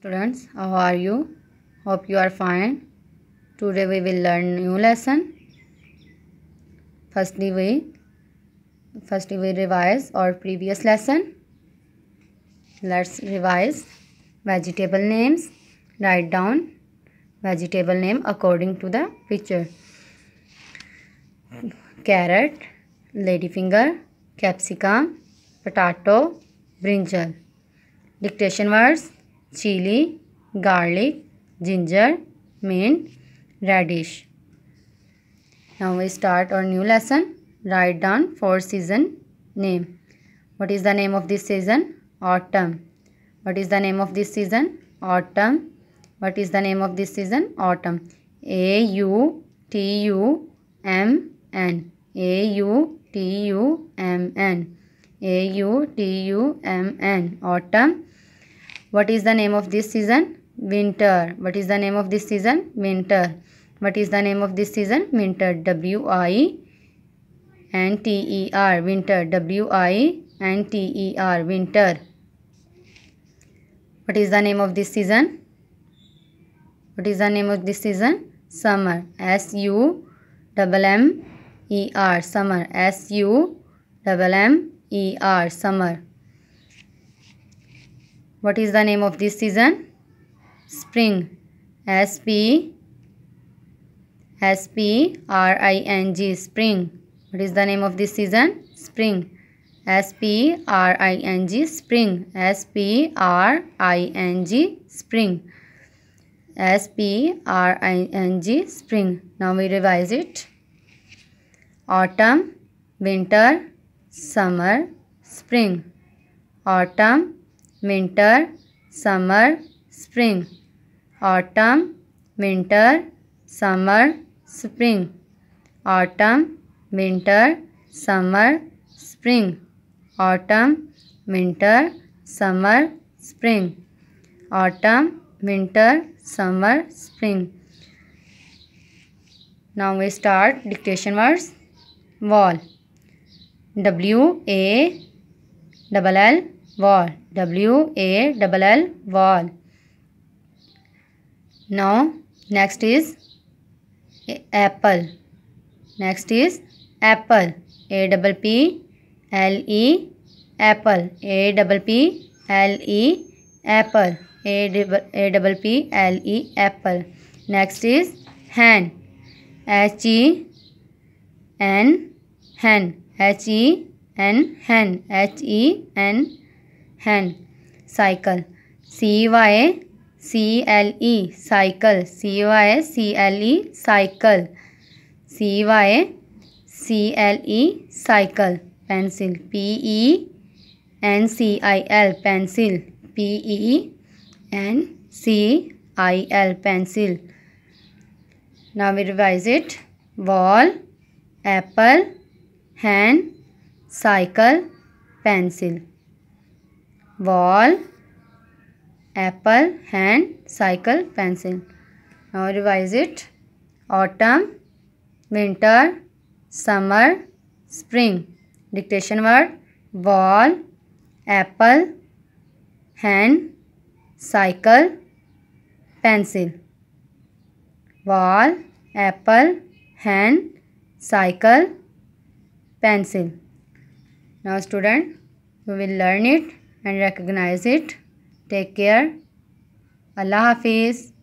students how are you hope you are fine today we will learn new lesson firstly we firstly we revise our previous lesson let's revise vegetable names write down vegetable name according to the picture carrot ladyfinger capsicum potato brinjal dictation words chili, garlic, ginger, mint, radish. Now we start our new lesson. Write down four season name. What is the name of this season? Autumn. What is the name of this season? Autumn. What is the name of this season? Autumn. A U T U M N. A U T U M N. A U T U M N. Autumn what is the name of this season winter what is the name of this season winter what is the name of this season winter w i n t e r winter w i n t e r winter what is the name of this season what is the name of this season summer s u double m e r summer s u double m e r summer what is the name of this season spring s p s p r i n g spring what is the name of this season spring S P R I N G spring S P R I N G spring S P R I N G spring now we revise it autumn winter summer spring autumn winter summer spring autumn winter summer spring autumn winter summer spring autumn winter summer spring autumn winter summer spring now we start dictation words wall w a double l wall. W A double L wall. Now next is apple. Next is apple. A double P L E apple. A double P L E apple. A double A double P L E apple. Next is hen. H E N hen. H E N hen. H E N hand cycle C Y C L E cycle C Y C L E cycle C Y C L E cycle pencil P E N C I L pencil P E N C I L pencil now we revise it wall apple hand cycle ball apple hand cycle pencil now revise it autumn winter summer spring dictation word ball apple hand cycle pencil ball apple hand cycle pencil now student you will learn it and recognize it. Take care. Allah Hafiz.